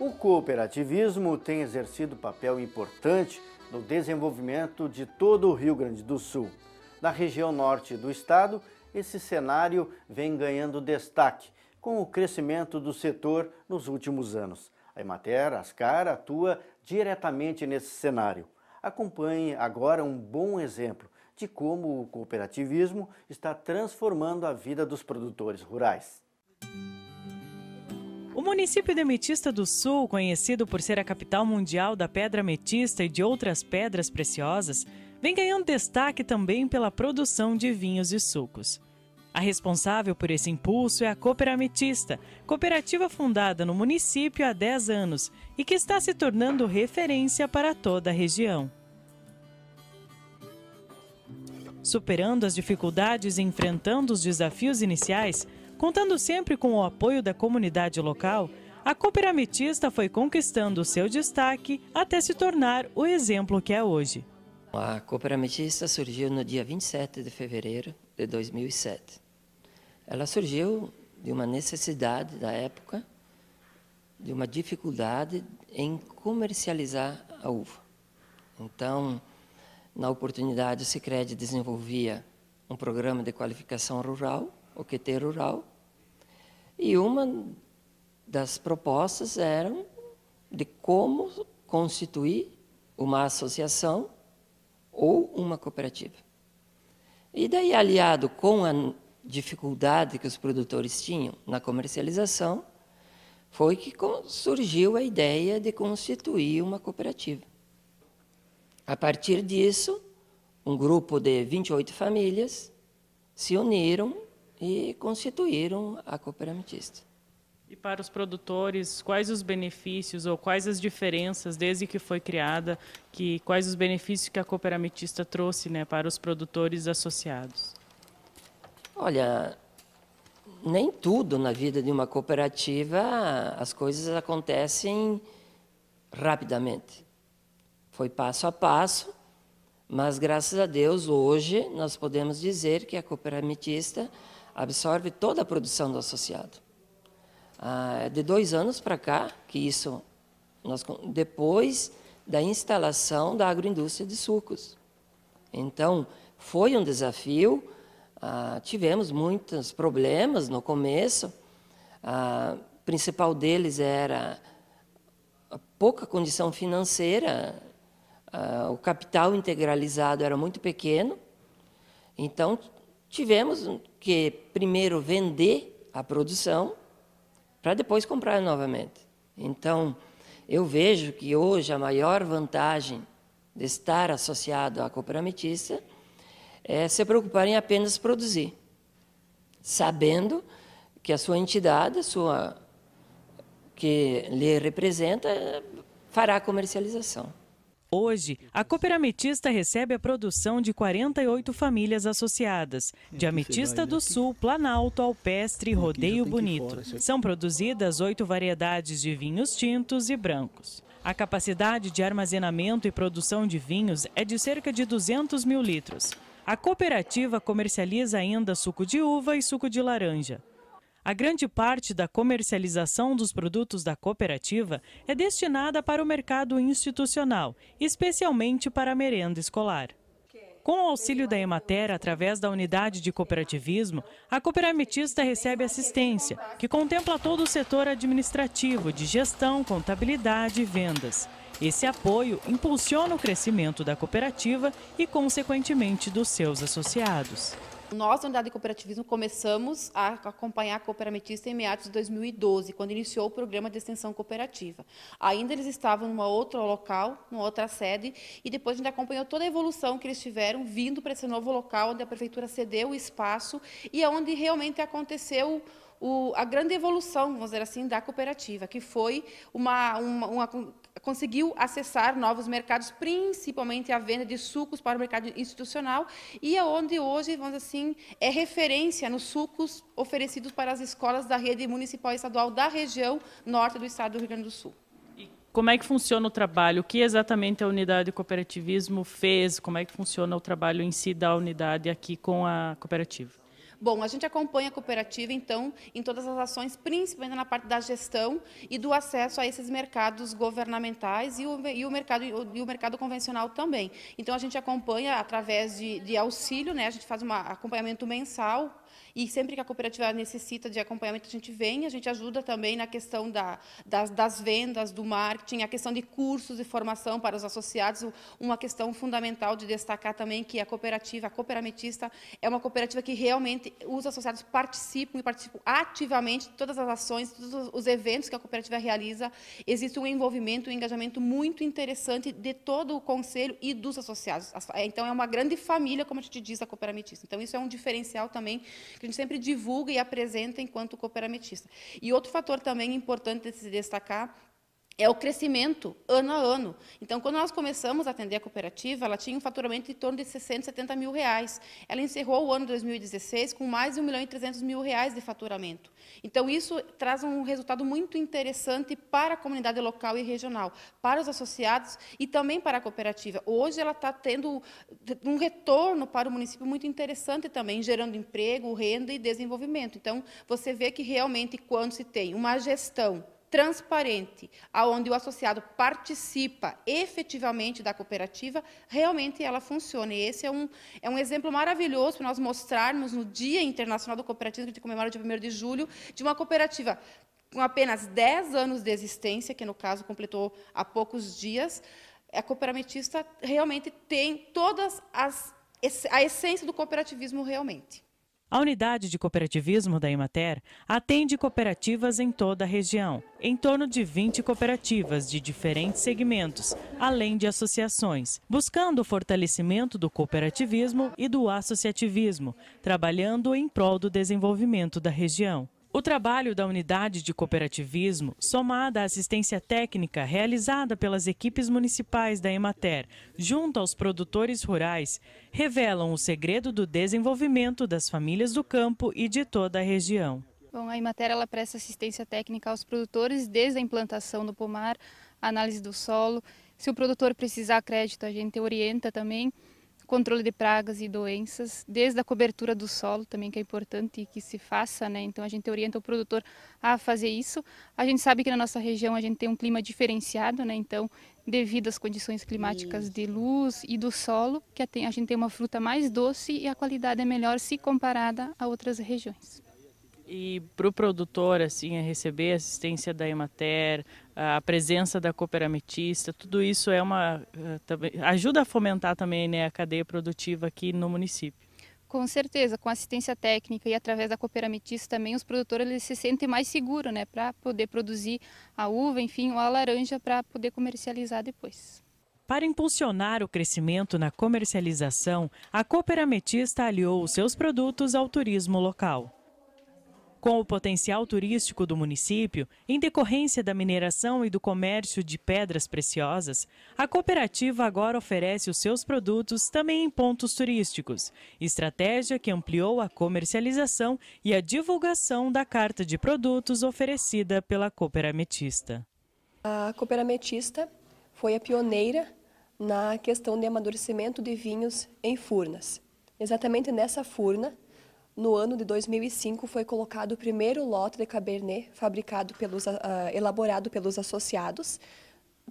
O cooperativismo tem exercido papel importante no desenvolvimento de todo o Rio Grande do Sul. Na região norte do estado, esse cenário vem ganhando destaque com o crescimento do setor nos últimos anos. A Emater Ascar atua diretamente nesse cenário. Acompanhe agora um bom exemplo de como o cooperativismo está transformando a vida dos produtores rurais. O município de Ametista do Sul, conhecido por ser a capital mundial da pedra ametista e de outras pedras preciosas, vem ganhando destaque também pela produção de vinhos e sucos. A responsável por esse impulso é a Cooper Ametista, cooperativa fundada no município há 10 anos e que está se tornando referência para toda a região. Superando as dificuldades e enfrentando os desafios iniciais, Contando sempre com o apoio da comunidade local, a cooperametista foi conquistando seu destaque até se tornar o exemplo que é hoje. A cooperametista surgiu no dia 27 de fevereiro de 2007. Ela surgiu de uma necessidade da época, de uma dificuldade em comercializar a uva. Então, na oportunidade, o Sicredi desenvolvia um programa de qualificação rural, o QT Rural, e uma das propostas eram de como constituir uma associação ou uma cooperativa. E daí, aliado com a dificuldade que os produtores tinham na comercialização, foi que surgiu a ideia de constituir uma cooperativa. A partir disso, um grupo de 28 famílias se uniram e constituíram a cooperamitista. E para os produtores, quais os benefícios ou quais as diferenças desde que foi criada, que quais os benefícios que a Cooperamitista trouxe né, para os produtores associados? Olha, nem tudo na vida de uma cooperativa as coisas acontecem rapidamente. Foi passo a passo, mas graças a Deus hoje nós podemos dizer que a Cooperamitista absorve toda a produção do associado. Ah, de dois anos para cá, que isso, nós, depois da instalação da agroindústria de sucos. Então, foi um desafio, ah, tivemos muitos problemas no começo, ah, o principal deles era a pouca condição financeira, ah, o capital integralizado era muito pequeno, então tivemos que primeiro vender a produção para depois comprar novamente. Então, eu vejo que hoje a maior vantagem de estar associado à cooperamitista é se preocupar em apenas produzir, sabendo que a sua entidade, a sua que lhe representa, fará a comercialização. Hoje, a Cooper Ametista recebe a produção de 48 famílias associadas, de Ametista né? do Sul, Planalto, Alpestre e Rodeio Bonito. São produzidas oito variedades de vinhos tintos e brancos. A capacidade de armazenamento e produção de vinhos é de cerca de 200 mil litros. A cooperativa comercializa ainda suco de uva e suco de laranja. A grande parte da comercialização dos produtos da cooperativa é destinada para o mercado institucional, especialmente para a merenda escolar. Com o auxílio da Emater, através da unidade de cooperativismo, a cooperametista recebe assistência, que contempla todo o setor administrativo, de gestão, contabilidade e vendas. Esse apoio impulsiona o crescimento da cooperativa e, consequentemente, dos seus associados. Nós, da Unidade de Cooperativismo, começamos a acompanhar a cooperametista em meados de 2012, quando iniciou o programa de extensão cooperativa. Ainda eles estavam em outro local, numa outra sede, e depois a gente acompanhou toda a evolução que eles tiveram vindo para esse novo local, onde a prefeitura cedeu o espaço e é onde realmente aconteceu o, a grande evolução, vamos dizer assim, da cooperativa, que foi uma, uma, uma conseguiu acessar novos mercados, principalmente a venda de sucos para o mercado institucional, e é hoje, vamos assim, é referência nos sucos oferecidos para as escolas da rede municipal e estadual da região norte do estado do Rio Grande do Sul. E como é que funciona o trabalho? O que exatamente a unidade de cooperativismo fez? Como é que funciona o trabalho em si da unidade aqui com a cooperativa? Bom, a gente acompanha a cooperativa, então, em todas as ações, principalmente na parte da gestão e do acesso a esses mercados governamentais e o, e o mercado, e o mercado convencional também. Então, a gente acompanha através de, de auxílio, né? a gente faz um acompanhamento mensal e sempre que a cooperativa necessita de acompanhamento, a gente vem, a gente ajuda também na questão da, das, das vendas, do marketing, a questão de cursos e formação para os associados. Uma questão fundamental de destacar também que a cooperativa, a cooperametista, é uma cooperativa que realmente os associados participam e participam ativamente de todas as ações, todos os eventos que a cooperativa realiza. Existe um envolvimento, um engajamento muito interessante de todo o conselho e dos associados. É, então, é uma grande família, como a gente diz, a cooperametista. Então, isso é um diferencial também que a gente sempre divulga e apresenta enquanto cooperametista. E outro fator também importante de se destacar é o crescimento ano a ano. Então, quando nós começamos a atender a cooperativa, ela tinha um faturamento em torno de 670 mil reais. Ela encerrou o ano 2016 com mais de 1 milhão e 300 mil reais de faturamento. Então, isso traz um resultado muito interessante para a comunidade local e regional, para os associados e também para a cooperativa. Hoje, ela está tendo um retorno para o município muito interessante também, gerando emprego, renda e desenvolvimento. Então, você vê que realmente, quando se tem uma gestão transparente, aonde o associado participa efetivamente da cooperativa, realmente ela funciona. E esse é um, é um exemplo maravilhoso para nós mostrarmos no Dia Internacional do Cooperativismo, que a gente comemora de 1 de julho, de uma cooperativa com apenas 10 anos de existência, que no caso completou há poucos dias, a cooperativista realmente tem todas as a essência do cooperativismo realmente. A unidade de cooperativismo da Emater atende cooperativas em toda a região, em torno de 20 cooperativas de diferentes segmentos, além de associações, buscando o fortalecimento do cooperativismo e do associativismo, trabalhando em prol do desenvolvimento da região. O trabalho da unidade de cooperativismo, somada à assistência técnica realizada pelas equipes municipais da Emater junto aos produtores rurais, revelam o segredo do desenvolvimento das famílias do campo e de toda a região. Bom, a Emater ela presta assistência técnica aos produtores desde a implantação do pomar, análise do solo. Se o produtor precisar crédito, a gente orienta também controle de pragas e doenças, desde a cobertura do solo também que é importante que se faça, né? Então a gente orienta o produtor a fazer isso. A gente sabe que na nossa região a gente tem um clima diferenciado, né? Então devido às condições climáticas isso. de luz e do solo, que a gente tem uma fruta mais doce e a qualidade é melhor se comparada a outras regiões. E para o produtor, assim, é receber assistência da Emater, a presença da cooperametista, tudo isso é uma eh, ajuda a fomentar também né, a cadeia produtiva aqui no município. Com certeza, com assistência técnica e através da cooperametista também, os produtores eles se sentem mais seguros né, para poder produzir a uva, enfim, ou a laranja para poder comercializar depois. Para impulsionar o crescimento na comercialização, a cooperametista aliou os seus produtos ao turismo local. Com o potencial turístico do município, em decorrência da mineração e do comércio de pedras preciosas, a cooperativa agora oferece os seus produtos também em pontos turísticos, estratégia que ampliou a comercialização e a divulgação da carta de produtos oferecida pela Cooperametista. A Cooperametista foi a pioneira na questão de amadurecimento de vinhos em furnas. Exatamente nessa furna, no ano de 2005 foi colocado o primeiro lote de Cabernet fabricado pelos, uh, elaborado pelos associados,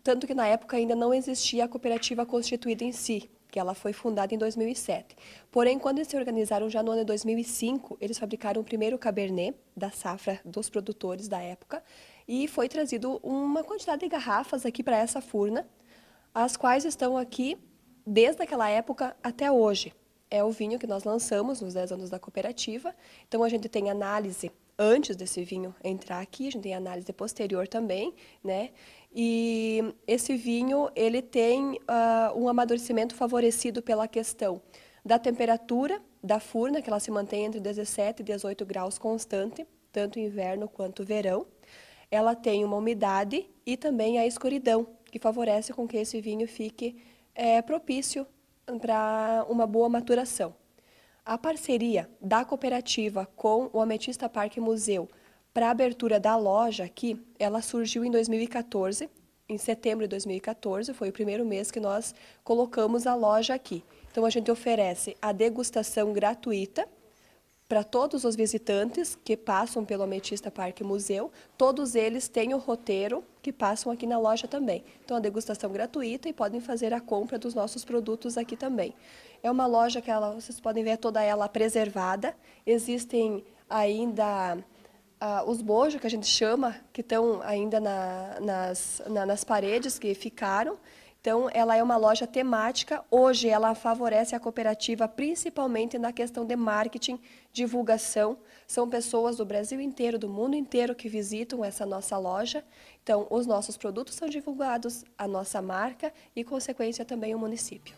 tanto que na época ainda não existia a cooperativa constituída em si, que ela foi fundada em 2007. Porém, quando eles se organizaram já no ano de 2005, eles fabricaram o primeiro Cabernet da safra dos produtores da época e foi trazido uma quantidade de garrafas aqui para essa furna, as quais estão aqui desde aquela época até hoje é o vinho que nós lançamos nos 10 anos da cooperativa. Então a gente tem análise antes desse vinho entrar aqui, a gente tem análise posterior também, né? E esse vinho, ele tem uh, um amadurecimento favorecido pela questão da temperatura da furna, que ela se mantém entre 17 e 18 graus constante, tanto inverno quanto verão. Ela tem uma umidade e também a escuridão, que favorece com que esse vinho fique é, propício para uma boa maturação. A parceria da cooperativa com o Ametista Parque Museu para a abertura da loja aqui, ela surgiu em 2014, em setembro de 2014, foi o primeiro mês que nós colocamos a loja aqui. Então a gente oferece a degustação gratuita para todos os visitantes que passam pelo Ametista Parque Museu, todos eles têm o roteiro que passam aqui na loja também. Então a degustação gratuita e podem fazer a compra dos nossos produtos aqui também. É uma loja que ela, vocês podem ver toda ela preservada. Existem ainda ah, os bojos que a gente chama, que estão ainda na, nas, na, nas paredes que ficaram. Então, ela é uma loja temática. Hoje, ela favorece a cooperativa, principalmente na questão de marketing, divulgação. São pessoas do Brasil inteiro, do mundo inteiro, que visitam essa nossa loja. Então, os nossos produtos são divulgados, a nossa marca e, consequência, também o município.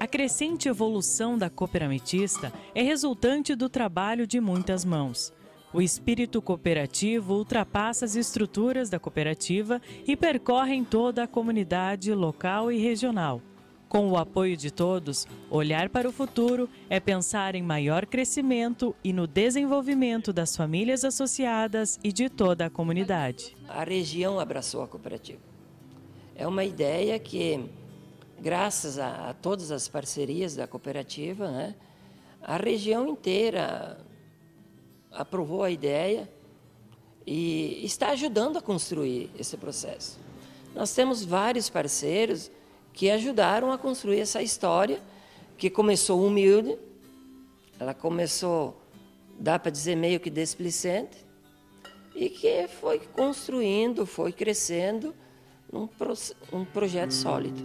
A crescente evolução da cooperamitista é resultante do trabalho de muitas mãos. O espírito cooperativo ultrapassa as estruturas da cooperativa e percorre em toda a comunidade local e regional. Com o apoio de todos, olhar para o futuro é pensar em maior crescimento e no desenvolvimento das famílias associadas e de toda a comunidade. A região abraçou a cooperativa. É uma ideia que, graças a, a todas as parcerias da cooperativa, né, a região inteira aprovou a ideia e está ajudando a construir esse processo. Nós temos vários parceiros que ajudaram a construir essa história, que começou humilde, ela começou, dá para dizer, meio que desplicente, e que foi construindo, foi crescendo num pro, um projeto sólido.